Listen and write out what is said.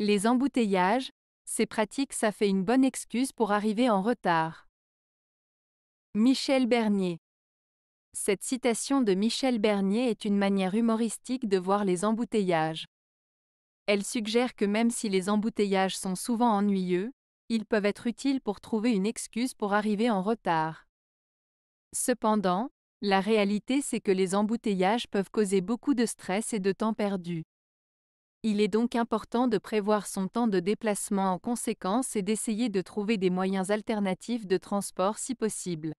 Les embouteillages, c'est pratique, ça fait une bonne excuse pour arriver en retard. Michel Bernier Cette citation de Michel Bernier est une manière humoristique de voir les embouteillages. Elle suggère que même si les embouteillages sont souvent ennuyeux, ils peuvent être utiles pour trouver une excuse pour arriver en retard. Cependant, la réalité c'est que les embouteillages peuvent causer beaucoup de stress et de temps perdu. Il est donc important de prévoir son temps de déplacement en conséquence et d'essayer de trouver des moyens alternatifs de transport si possible.